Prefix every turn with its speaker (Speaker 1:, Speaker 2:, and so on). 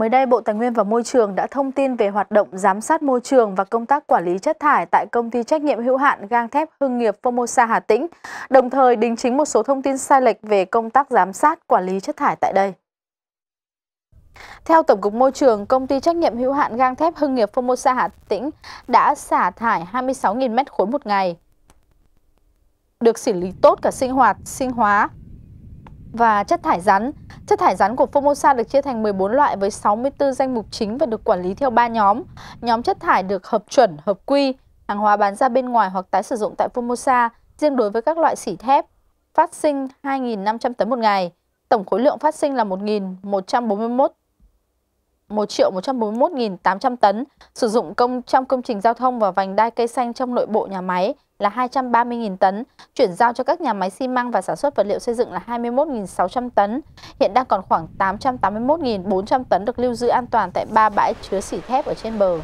Speaker 1: Mới đây, Bộ Tài nguyên và Môi trường đã thông tin về hoạt động giám sát môi trường và công tác quản lý chất thải tại công ty trách nhiệm hữu hạn gang thép Hưng nghiệp Formosa Hà Tĩnh, đồng thời đính chính một số thông tin sai lệch về công tác giám sát quản lý chất thải tại đây. Theo Tổng cục Môi trường, công ty trách nhiệm hữu hạn gang thép Hưng nghiệp Formosa Hà Tĩnh đã xả thải 26.000 mét khối một ngày. Được xử lý tốt cả sinh hoạt, sinh hóa và chất thải rắn, Chất thải rắn của Formosa được chia thành 14 loại với 64 danh mục chính và được quản lý theo 3 nhóm. Nhóm chất thải được hợp chuẩn, hợp quy, hàng hóa bán ra bên ngoài hoặc tái sử dụng tại Formosa, riêng đối với các loại xỉ thép, phát sinh 2.500 tấn một ngày. Tổng khối lượng phát sinh là 1.141 1 triệu 141.800 tấn, sử dụng công trong công trình giao thông và vành đai cây xanh trong nội bộ nhà máy là 230.000 tấn, chuyển giao cho các nhà máy xi măng và sản xuất vật liệu xây dựng là 21.600 tấn. Hiện đang còn khoảng 881.400 tấn được lưu giữ an toàn tại ba bãi chứa xỉ thép ở trên bờ.